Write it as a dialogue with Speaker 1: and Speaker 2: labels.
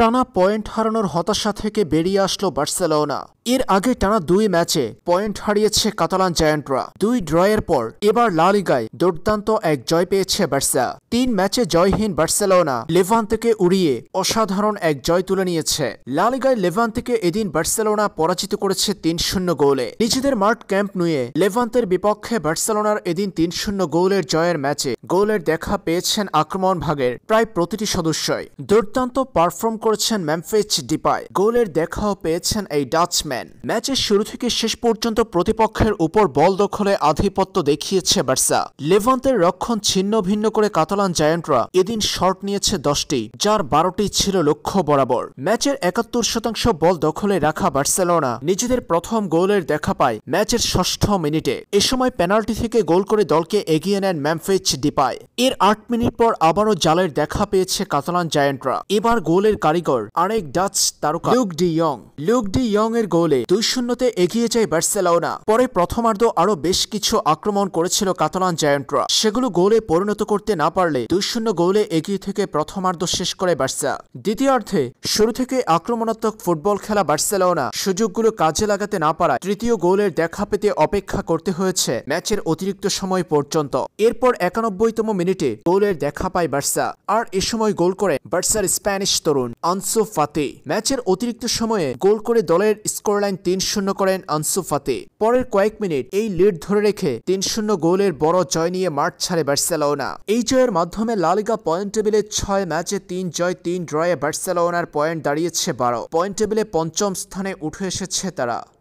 Speaker 1: টানা পয়েন্ট হারানোর হতাশা থেকে বেরিয়ে আসলো বার্সেলোনা এর আগে টানা দুই ম্যাচে পয়েন্ট হারিয়েছে কাতালান জায়ান্টরা দুই ড্রয়ের পর এবার লালিগায় দুর্দান্ত এক জয় পেয়েছে বার্সা তিন ম্যাচে জয়হীন বার্সেলোনা থেকে উড়িয়ে অসাধারণ এক জয় তুলে নিয়েছে লালিগায় থেকে এদিন বার্সেলোনা পরাজিত করেছে তিন শূন্য গোলে নিজেদের মার্ট ক্যাম্প নুয়ে লেভান্তের বিপক্ষে বার্সেলোনার এদিন তিন শূন্য গোলের জয়ের ম্যাচে গোলের দেখা পেয়েছেন আক্রমণ ভাগের প্রায় প্রতিটি সদস্যই দুর্দান্ত পারফর্ম করেছেন ম্যামফিচ ডিপাই গোলের দেখাও পেয়েছেন এই ডাচম্যান ম্যাচের শুরু থেকে শেষ পর্যন্ত প্রতিপক্ষের উপর বল দখলে আধিপত্য দেখিয়েছে বার্সা লেভান্তের রক্ষণ ছিন্ন ভিন্ন করে কাতালান জায়ান্টরা এদিন শর্ট নিয়েছে দশটি যার বারোটি ছিল লক্ষ্য বরাবর ম্যাচের একাত্তর শতাংশ বল দখলে রাখা বার্সেলোনা নিজেদের প্রথম গোলের দেখা পায় ম্যাচের ষষ্ঠ মিনিটে এ সময় পেনাল্টি থেকে গোল করে দলকে এগিয়ে নেন ম্যামফিচ ডিপাই এর আট মিনিট পর আবারও জালের দেখা পেয়েছে কাতালান জায়ান্টরা এবার গোলের কারি কারিগর আরেক ডাচ তারকা Luuk de young Luuk de young এর গোলে দুই শূন্যতে এগিয়ে যায় বার্সেলোনা পরে প্রথমার্ধ আরও বেশ কিছু আক্রমণ করেছিল কাতালান জায়ান্টরা সেগুলো গোলে পরিণত করতে না পারলে দুই শূন্য গোলে এগিয়ে থেকে প্রথমার্ধ শেষ করে বার্সা দ্বিতীয়ার্ধে শুরু থেকে আক্রমণাত্মক ফুটবল খেলা বার্সেলোনা সুযোগগুলো কাজে লাগাতে না পারায় তৃতীয় গোলের দেখা পেতে অপেক্ষা করতে হয়েছে ম্যাচের অতিরিক্ত সময় পর্যন্ত এরপর একানব্বইতম মিনিটে গোলের দেখা পায় বার্সা আর এ সময় গোল করে বার্সার স্প্যানিশ তরুণ আনসু ফাতে ম্যাচের অতিরিক্ত সময়ে গোল করে দলের স্কোরলাইন তিন শূন্য করেন আনসু ফাতে পরের কয়েক মিনিট এই লিড ধরে রেখে তিন শূন্য গোলের বড় জয় নিয়ে মাঠ ছাড়ে বার্সেলোনা এই জয়ের মাধ্যমে লালিগা পয়েন্ট টেবিলে ছয় ম্যাচে তিন জয় তিন ড্রয়ে বার্সেলোনার পয়েন্ট দাঁড়িয়েছে বারো পয়েন্ট টেবিলে পঞ্চম স্থানে উঠে এসেছে তারা